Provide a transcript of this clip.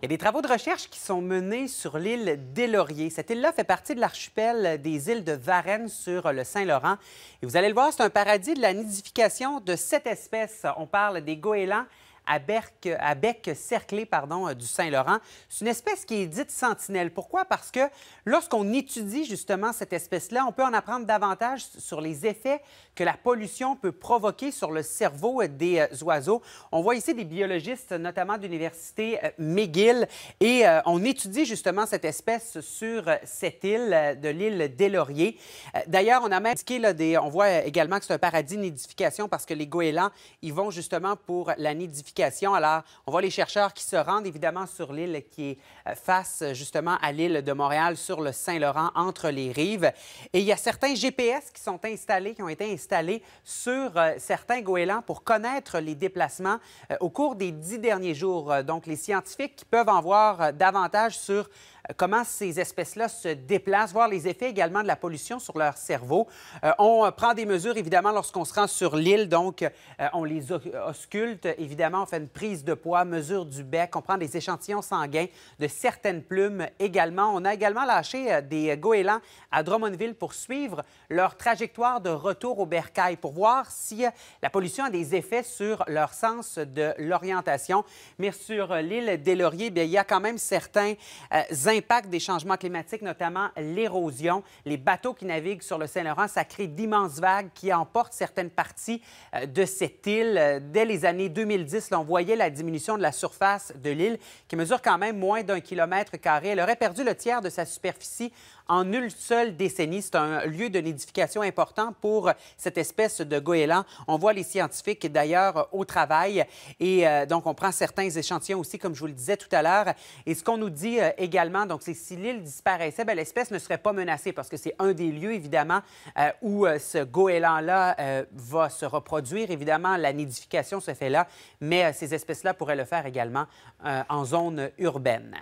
Il y a des travaux de recherche qui sont menés sur l'île des Lauriers. Cette île-là fait partie de l'archipel des îles de Varennes sur le Saint-Laurent. Et vous allez le voir, c'est un paradis de la nidification de cette espèce. On parle des goélands, à bec, à bec cerclé pardon, euh, du Saint-Laurent. C'est une espèce qui est dite sentinelle. Pourquoi? Parce que lorsqu'on étudie justement cette espèce-là, on peut en apprendre davantage sur les effets que la pollution peut provoquer sur le cerveau euh, des euh, oiseaux. On voit ici des biologistes, notamment de l'Université McGill, et on étudie justement cette espèce sur cette île de l'île des Lauriers. D'ailleurs, on a même indiqué, des... on voit également que c'est un paradis de nidification parce que les goélands, ils vont justement pour la nidification alors, on voit les chercheurs qui se rendent évidemment sur l'île qui est euh, face euh, justement à l'île de Montréal, sur le Saint-Laurent, entre les rives. Et il y a certains GPS qui sont installés, qui ont été installés sur euh, certains goélands pour connaître les déplacements au cours des dix derniers jours. Donc, les scientifiques qui peuvent en voir davantage sur comment ces espèces-là se déplacent, voir les effets également de la pollution sur leur cerveau. on prend des mesures, évidemment, lorsqu'on se rend sur l'île, donc on les ausculte, évidemment, fait une prise de poids, mesure du bec, on prend des échantillons sanguins de certaines plumes également. On a également lâché euh, des goélands à Drummondville pour suivre leur trajectoire de retour au bercail pour voir si euh, la pollution a des effets sur leur sens de l'orientation. Mais sur euh, l'île des Lauriers, bien, il y a quand même certains impacts des changements climatiques, notamment l'érosion. Les bateaux qui naviguent sur le Saint-Laurent, ça crée d'immenses vagues qui emportent certaines parties de cette île. Dès les années 2010, on voyait la diminution de la surface de l'île, qui mesure quand même moins d'un kilomètre carré. Elle aurait perdu le tiers de sa superficie en une seule décennie. C'est un lieu de nidification important pour cette espèce de goéland. On voit les scientifiques d'ailleurs au travail et euh, donc on prend certains échantillons aussi, comme je vous le disais tout à l'heure. Et ce qu'on nous dit euh, également, donc c'est si l'île disparaissait, ben, l'espèce ne serait pas menacée parce que c'est un des lieux évidemment euh, où ce goéland-là va se reproduire. Évidemment, la nidification se fait là, mais ces espèces-là pourraient le faire également en zone urbaine.